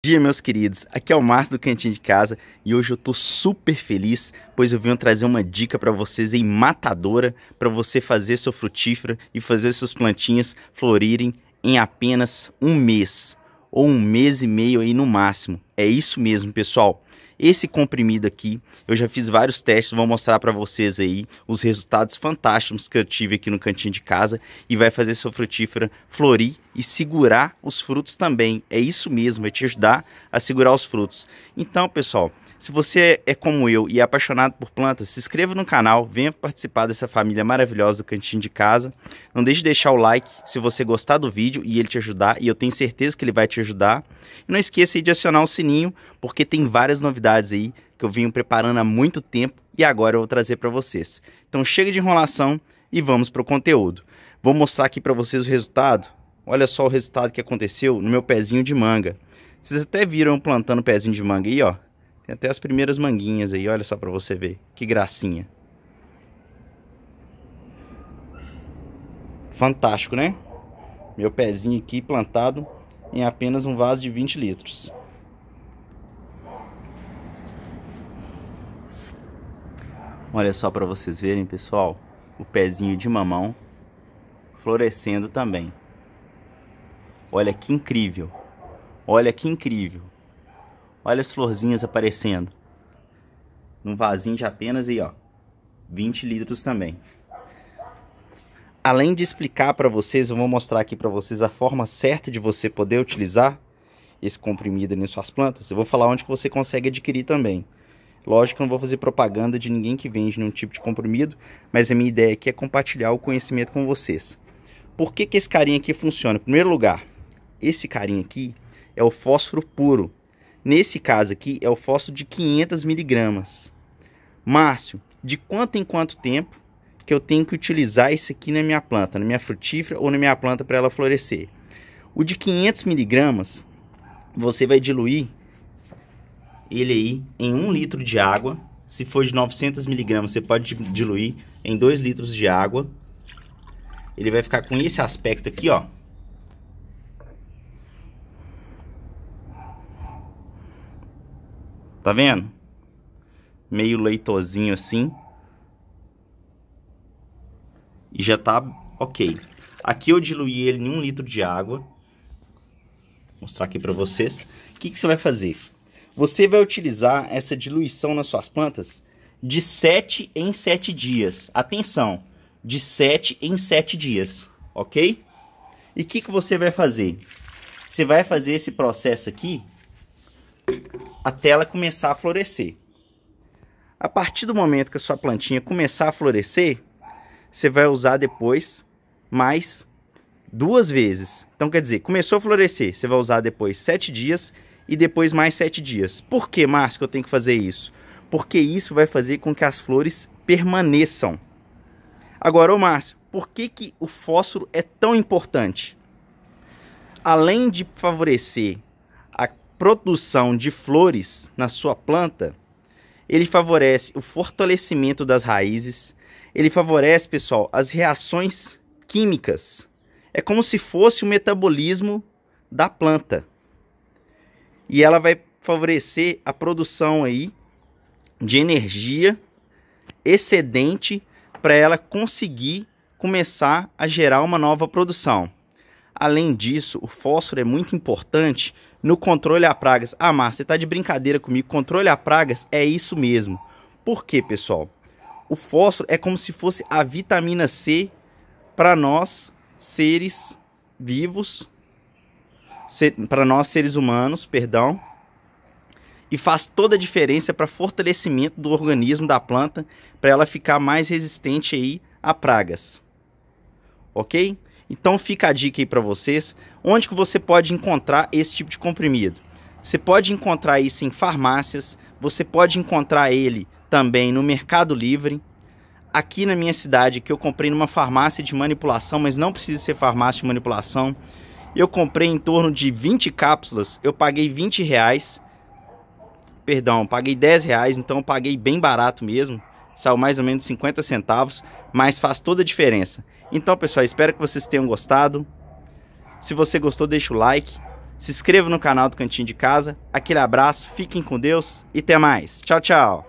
Bom dia, meus queridos. Aqui é o Márcio do Cantinho de Casa e hoje eu tô super feliz, pois eu vim trazer uma dica para vocês em matadora para você fazer sua frutífera e fazer suas plantinhas florirem em apenas um mês ou um mês e meio aí no máximo. É isso mesmo, pessoal. Esse comprimido aqui, eu já fiz vários testes, vou mostrar para vocês aí os resultados fantásticos que eu tive aqui no cantinho de casa e vai fazer sua frutífera florir e segurar os frutos também. É isso mesmo, é te ajudar a segurar os frutos. Então, pessoal, se você é como eu e é apaixonado por plantas, se inscreva no canal, venha participar dessa família maravilhosa do Cantinho de Casa. Não deixe de deixar o like se você gostar do vídeo e ele te ajudar, e eu tenho certeza que ele vai te ajudar. E não esqueça de acionar o sininho, porque tem várias novidades aí que eu venho preparando há muito tempo e agora eu vou trazer para vocês. Então chega de enrolação e vamos para o conteúdo. Vou mostrar aqui para vocês o resultado Olha só o resultado que aconteceu no meu pezinho de manga. Vocês até viram plantando pezinho de manga aí, ó. Tem até as primeiras manguinhas aí, olha só para você ver. Que gracinha. Fantástico, né? Meu pezinho aqui plantado em apenas um vaso de 20 litros. Olha só para vocês verem, pessoal, o pezinho de mamão florescendo também. Olha que incrível. Olha que incrível. Olha as florzinhas aparecendo. Num vasinho de apenas aí, ó. 20 litros também. Além de explicar para vocês, eu vou mostrar aqui para vocês a forma certa de você poder utilizar esse comprimido em suas plantas. Eu vou falar onde que você consegue adquirir também. Lógico que eu não vou fazer propaganda de ninguém que vende nenhum tipo de comprimido, mas a minha ideia aqui é compartilhar o conhecimento com vocês. Por que, que esse carinha aqui funciona? Em primeiro lugar, esse carinha aqui é o fósforo puro. Nesse caso aqui é o fósforo de 500 miligramas. Márcio, de quanto em quanto tempo que eu tenho que utilizar isso aqui na minha planta, na minha frutífera ou na minha planta para ela florescer? O de 500 miligramas você vai diluir ele aí em 1 litro de água. Se for de 900 miligramas, você pode diluir em 2 litros de água. Ele vai ficar com esse aspecto aqui, ó. Tá vendo? Meio leitozinho assim. E já tá ok. Aqui eu diluí ele em um litro de água. Vou mostrar aqui para vocês. O que, que você vai fazer? Você vai utilizar essa diluição nas suas plantas de 7 em 7 dias. Atenção, de 7 em 7 dias, ok? E o que, que você vai fazer? Você vai fazer esse processo aqui até ela começar a florescer. A partir do momento que a sua plantinha começar a florescer, você vai usar depois mais duas vezes. Então quer dizer, começou a florescer, você vai usar depois sete dias e depois mais sete dias. Por que, Márcio, que eu tenho que fazer isso? Porque isso vai fazer com que as flores permaneçam. Agora, ô Márcio, por que, que o fósforo é tão importante? Além de favorecer produção de flores na sua planta, ele favorece o fortalecimento das raízes, ele favorece, pessoal, as reações químicas. É como se fosse o metabolismo da planta. E ela vai favorecer a produção aí de energia excedente para ela conseguir começar a gerar uma nova produção. Além disso, o fósforo é muito importante no Controle a Pragas. Ah, Márcio, você tá de brincadeira comigo. Controle a Pragas é isso mesmo. Por quê, pessoal? O fósforo é como se fosse a vitamina C para nós seres vivos, ser, para nós seres humanos, perdão. E faz toda a diferença para fortalecimento do organismo da planta, para ela ficar mais resistente aí a pragas. OK? Então fica a dica aí para vocês, onde que você pode encontrar esse tipo de comprimido. Você pode encontrar isso em farmácias, você pode encontrar ele também no Mercado Livre. Aqui na minha cidade, que eu comprei numa farmácia de manipulação, mas não precisa ser farmácia de manipulação. Eu comprei em torno de 20 cápsulas, eu paguei 20 reais. Perdão, paguei 10 reais, então eu paguei bem barato mesmo saiu mais ou menos 50 centavos, mas faz toda a diferença. Então, pessoal, espero que vocês tenham gostado. Se você gostou, deixa o like, se inscreva no canal do Cantinho de Casa. Aquele abraço, fiquem com Deus e até mais. Tchau, tchau.